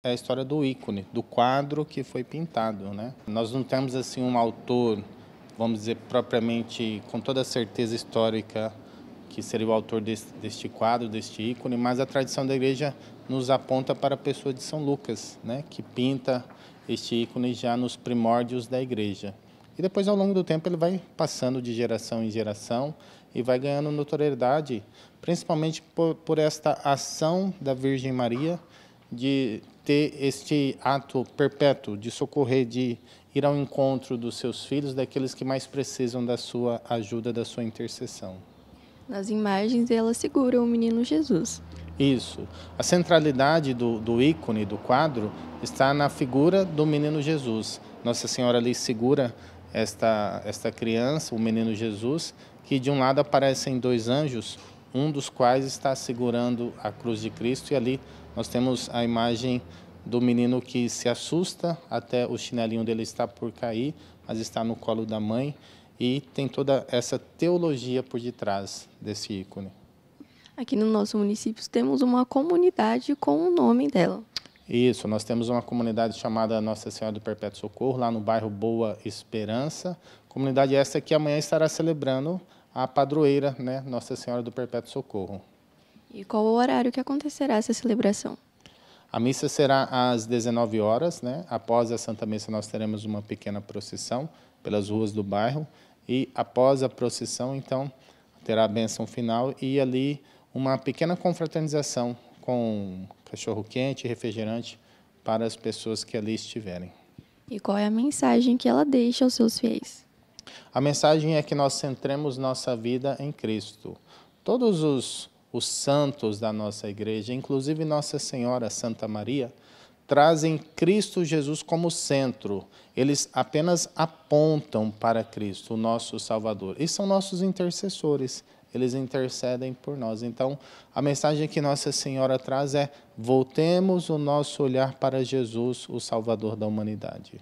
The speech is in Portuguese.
É a história do ícone, do quadro que foi pintado, né? Nós não temos assim um autor, vamos dizer propriamente com toda a certeza histórica que seria o autor deste, deste quadro, deste ícone, mas a tradição da igreja nos aponta para a pessoa de São Lucas, né, que pinta este ícone já nos primórdios da igreja. E depois, ao longo do tempo, ele vai passando de geração em geração e vai ganhando notoriedade, principalmente por, por esta ação da Virgem Maria de ter este ato perpétuo de socorrer, de ir ao encontro dos seus filhos, daqueles que mais precisam da sua ajuda, da sua intercessão. Nas imagens, ela segura o menino Jesus. Isso. A centralidade do, do ícone, do quadro, está na figura do menino Jesus. Nossa Senhora ali segura esta, esta criança, o menino Jesus, que de um lado aparecem dois anjos, um dos quais está segurando a cruz de Cristo, e ali nós temos a imagem do menino que se assusta, até o chinelinho dele está por cair, mas está no colo da mãe, e tem toda essa teologia por detrás desse ícone. Aqui no nosso município temos uma comunidade com o nome dela. Isso, nós temos uma comunidade chamada Nossa Senhora do Perpétuo Socorro, lá no bairro Boa Esperança. Comunidade essa que amanhã estará celebrando a padroeira, né, Nossa Senhora do Perpétuo Socorro. E qual o horário que acontecerá essa celebração? A missa será às 19 horas, né? Após a Santa Missa nós teremos uma pequena procissão pelas ruas do bairro e após a procissão, então, terá a benção final e ali uma pequena confraternização com cachorro quente e refrigerante para as pessoas que ali estiverem. E qual é a mensagem que ela deixa aos seus fiéis? A mensagem é que nós centremos nossa vida em Cristo. Todos os, os santos da nossa igreja, inclusive Nossa Senhora Santa Maria, trazem Cristo Jesus como centro. Eles apenas apontam para Cristo, o nosso Salvador. E são nossos intercessores. Eles intercedem por nós. Então, a mensagem que Nossa Senhora traz é: voltemos o nosso olhar para Jesus, o Salvador da humanidade.